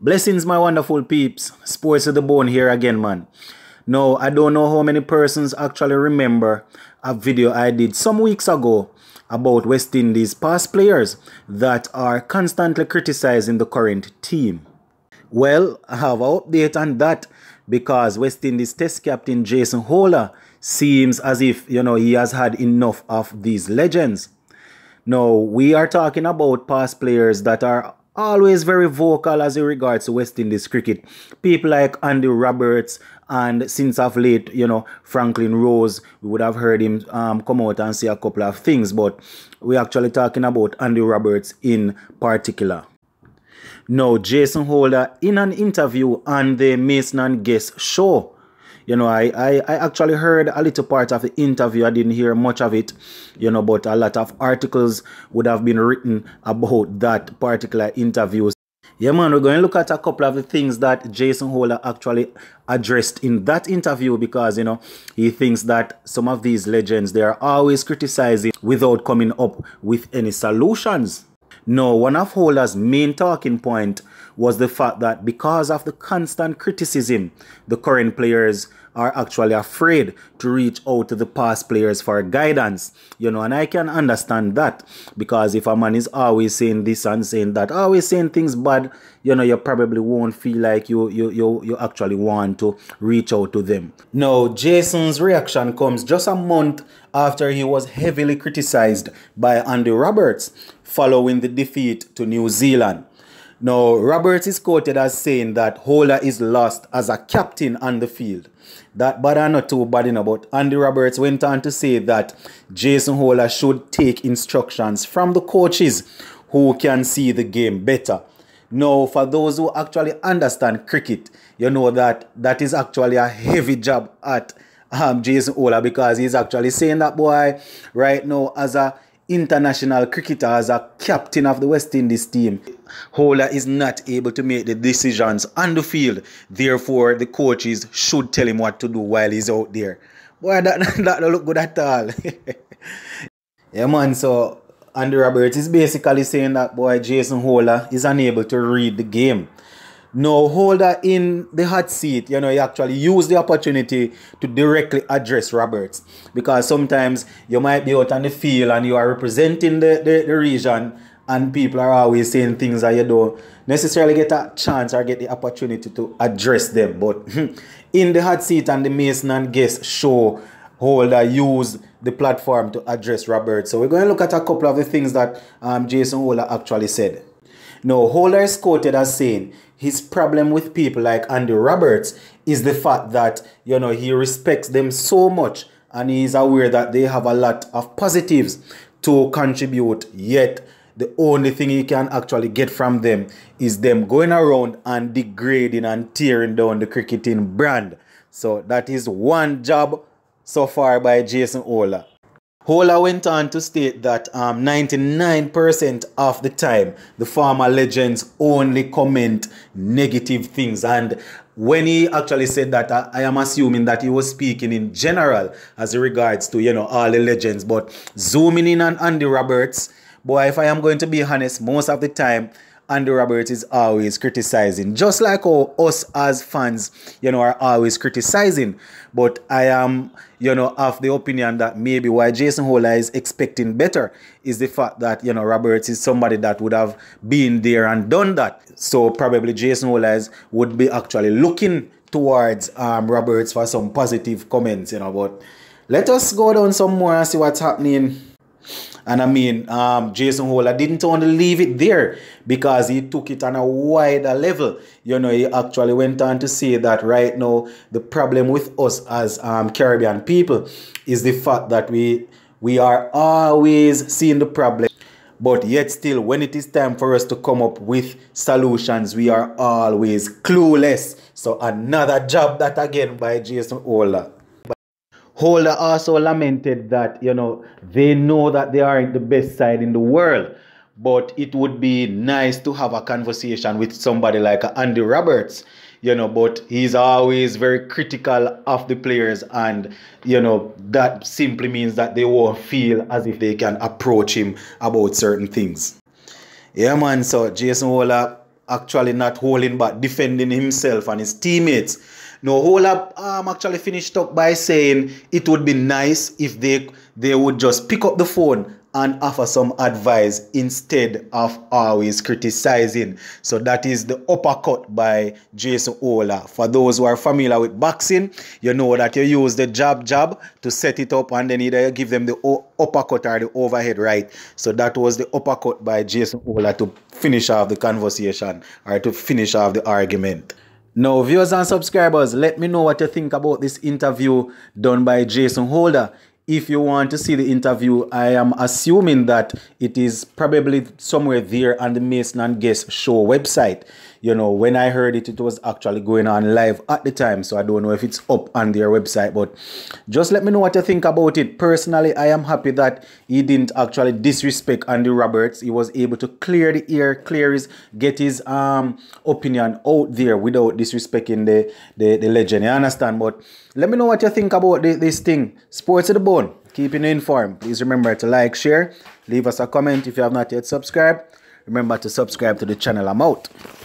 Blessings, my wonderful peeps. Sports of the Bone here again, man. Now, I don't know how many persons actually remember a video I did some weeks ago about West Indies past players that are constantly criticizing the current team. Well, I have an update on that because West Indies test captain Jason Holler seems as if, you know, he has had enough of these legends. Now, we are talking about past players that are always very vocal as regards to West Indies cricket. People like Andy Roberts and since of late, you know, Franklin Rose, we would have heard him um, come out and say a couple of things, but we're actually talking about Andy Roberts in particular. Now, Jason Holder, in an interview on the Mason and Guest show, you know, I, I, I actually heard a little part of the interview. I didn't hear much of it, you know, but a lot of articles would have been written about that particular interview. Yeah, man, we're going to look at a couple of the things that Jason Holder actually addressed in that interview because, you know, he thinks that some of these legends, they are always criticizing without coming up with any solutions. No, one of Holder's main talking point was the fact that because of the constant criticism the current players are actually afraid to reach out to the past players for guidance. You know, and I can understand that because if a man is always saying this and saying that, always saying things bad, you know, you probably won't feel like you you you, you actually want to reach out to them. Now, Jason's reaction comes just a month after he was heavily criticized by Andy Roberts following the defeat to New Zealand. Now, Roberts is quoted as saying that Holder is lost as a captain on the field. That bad or not too bad enough, but Andy Roberts went on to say that Jason Holder should take instructions from the coaches who can see the game better. Now, for those who actually understand cricket, you know that that is actually a heavy job at um, Jason Holder because he's actually saying that boy right now as a international cricketer as a captain of the West Indies team. Hola is not able to make the decisions on the field. Therefore, the coaches should tell him what to do while he's out there. Boy, that, that don't look good at all. yeah, man, so Andy Roberts is basically saying that boy Jason Hola is unable to read the game. Now, Holder in the hot seat, you know, he actually use the opportunity to directly address Roberts because sometimes you might be out on the field and you are representing the, the, the region and people are always saying things that you don't necessarily get a chance or get the opportunity to address them. But in the hot seat and the Mason and Guest show, Holder used the platform to address Roberts. So we're going to look at a couple of the things that um, Jason Holder actually said. Now, Holler is quoted as saying his problem with people like Andy Roberts is the fact that, you know, he respects them so much and he's aware that they have a lot of positives to contribute, yet the only thing he can actually get from them is them going around and degrading and tearing down the cricketing brand. So that is one job so far by Jason Ola. Hola went on to state that 99% um, of the time, the farmer legends only comment negative things. And when he actually said that, I, I, am assuming that he was speaking in general as regards to, you know, all the legends. But zooming in on Andy Roberts, boy, if I am going to be honest, most of the time, Andrew Roberts is always criticizing, just like us as fans, you know, are always criticizing. But I am, you know, of the opinion that maybe why Jason Hola is expecting better is the fact that, you know, Roberts is somebody that would have been there and done that. So probably Jason Hola is, would be actually looking towards um, Roberts for some positive comments, you know. But let us go down some more and see what's happening and I mean, um, Jason Holder didn't want to leave it there because he took it on a wider level. You know, he actually went on to say that right now the problem with us as um, Caribbean people is the fact that we we are always seeing the problem. But yet still, when it is time for us to come up with solutions, we are always clueless. So another job that again by Jason Ola. Holder also lamented that, you know, they know that they aren't the best side in the world, but it would be nice to have a conversation with somebody like Andy Roberts, you know, but he's always very critical of the players, and, you know, that simply means that they won't feel as if they can approach him about certain things. Yeah, man, so Jason Holder actually not holding back, defending himself and his teammates no, whole i um, actually finished up by saying it would be nice if they they would just pick up the phone and offer some advice instead of always criticizing. So that is the uppercut by Jason Ola. For those who are familiar with boxing, you know that you use the jab jab to set it up and then either you give them the uppercut or the overhead right. So that was the uppercut by Jason Ola to finish off the conversation or to finish off the argument. Now, viewers and subscribers, let me know what you think about this interview done by Jason Holder if you want to see the interview, I am assuming that it is probably somewhere there on the Miss and Guest show website. You know, when I heard it, it was actually going on live at the time, so I don't know if it's up on their website, but just let me know what you think about it. Personally, I am happy that he didn't actually disrespect Andy Roberts. He was able to clear the air, clear his, get his um opinion out there without disrespecting the, the, the legend. You understand? But let me know what you think about the, this thing. Sports of the ball phone, keeping you informed. Please remember to like, share, leave us a comment if you have not yet subscribed. Remember to subscribe to the channel. I'm out.